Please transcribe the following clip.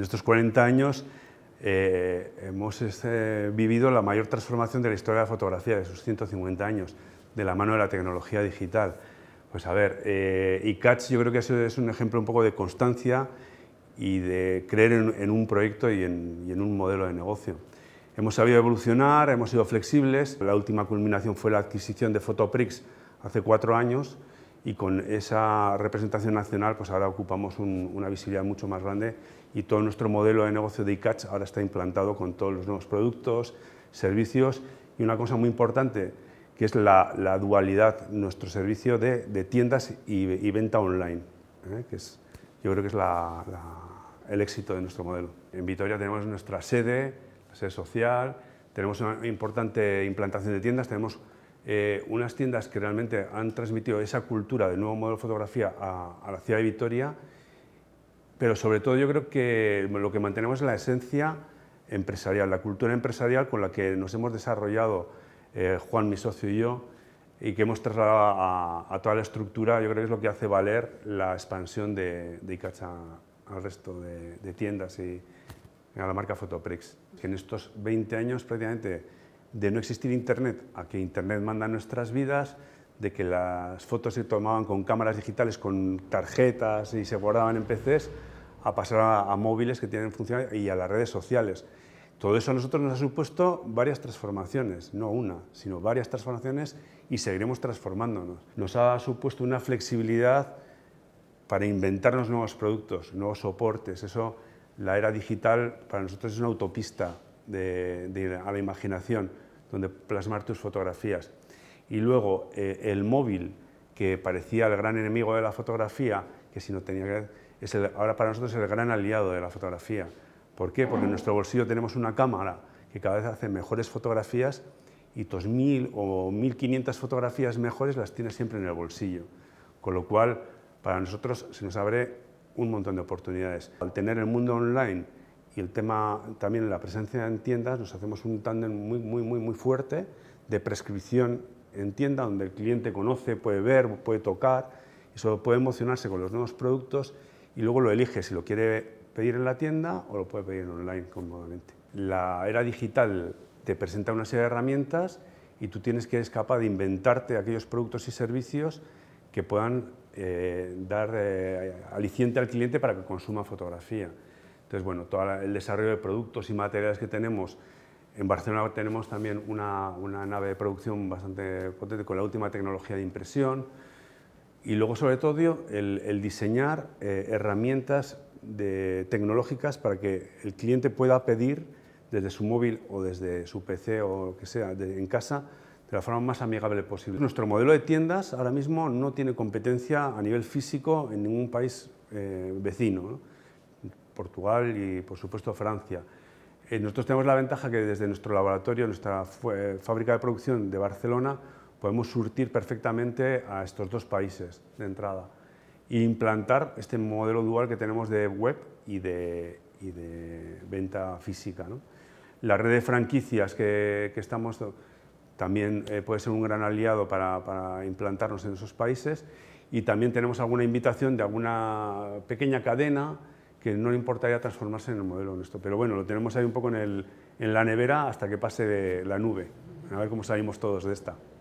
En estos 40 años eh, hemos este, vivido la mayor transformación de la historia de la fotografía, de sus 150 años, de la mano de la tecnología digital. Pues a ver, eh, y yo creo que es un ejemplo un poco de constancia y de creer en, un proyecto y en, y en, un modelo de negocio. Hemos sabido evolucionar, hemos sido flexibles. La última culminación fue la adquisición de Fotoprix hace cuatro años, y con esa representación nacional pues ahora ocupamos una visibilidad mucho más grande y todo nuestro modelo de negocio de ICATS ahora está implantado con todos los nuevos productos, servicios y una cosa muy importante que es la, dualidad, nuestro servicio de, tiendas y, venta online, ¿eh? que es, yo creo que es el éxito de nuestro modelo. En Vitoria tenemos nuestra sede, la sede social, tenemos una importante implantación de tiendas, tenemos eh, unas tiendas que realmente han transmitido esa cultura del nuevo modelo de fotografía a, la ciudad de Vitoria, pero sobre todo yo creo que lo que mantenemos es la esencia empresarial, la cultura empresarial con la que nos hemos desarrollado eh, Juan, mi socio y yo, y que hemos trasladado a, toda la estructura, yo creo que es lo que hace valer la expansión de, Icacha al resto de, tiendas y a la marca Fotoprix, que en estos 20 años prácticamente de no existir Internet a que Internet manda nuestras vidas, de que las fotos se tomaban con cámaras digitales, con tarjetas y se guardaban en PCs, a pasar a, móviles que tienen funcionalidad y a las redes sociales. Todo eso a nosotros nos ha supuesto varias transformaciones, no una, sino varias transformaciones y seguiremos transformándonos. Nos ha supuesto una flexibilidad para inventarnos nuevos productos, nuevos soportes. Eso, la era digital para nosotros es una autopista de, a la imaginación, donde plasmar tus fotografías. Y luego eh, el móvil, que parecía el gran enemigo de la fotografía, que si no tenía que, es ahora para nosotros es el gran aliado de la fotografía. ¿Por qué? Porque en nuestro bolsillo tenemos una cámara que cada vez hace mejores fotografías y tus mil o 1.500 fotografías mejores las tienes siempre en el bolsillo. Con lo cual, para nosotros se nos abre un montón de oportunidades. Al tener el mundo online y el tema también en la presencia en tiendas, nos hacemos un tándem muy, muy, muy, muy fuerte de prescripción en tienda, donde el cliente conoce, puede ver, puede tocar, eso puede emocionarse con los nuevos productos y luego lo elige si lo quiere pedir en la tienda o lo puede pedir online cómodamente. La era digital te presenta una serie de herramientas y tú tienes que ser capaz de inventarte aquellos productos y servicios que puedan eh, dar eh, aliciente al cliente para que consuma fotografía. Entonces, bueno, todo el desarrollo de productos y materiales que tenemos. En Barcelona tenemos también una, nave de producción bastante potente con la última tecnología de impresión. Y luego, sobre todo, el, diseñar eh, herramientas tecnológicas para que el cliente pueda pedir desde su móvil o desde su PC o lo que sea en casa de la forma más amigable posible. Nuestro modelo de tiendas ahora mismo no tiene competencia a nivel físico en ningún país eh, vecino. ¿no? Portugal y, por supuesto, Francia. Eh, nosotros tenemos la ventaja que desde nuestro laboratorio, nuestra fábrica de producción de Barcelona, podemos surtir perfectamente a estos dos países de entrada e implantar este modelo dual que tenemos de web y de, venta física. La red de franquicias que, estamos eh, también eh, puede ser un gran aliado para, implantarnos en esos países y también tenemos alguna invitación de alguna pequeña cadena que no le importaría transformarse en el modelo honesto, Pero bueno, lo tenemos ahí un poco en, el, en la nevera hasta que pase de la nube. A ver cómo salimos todos de esta.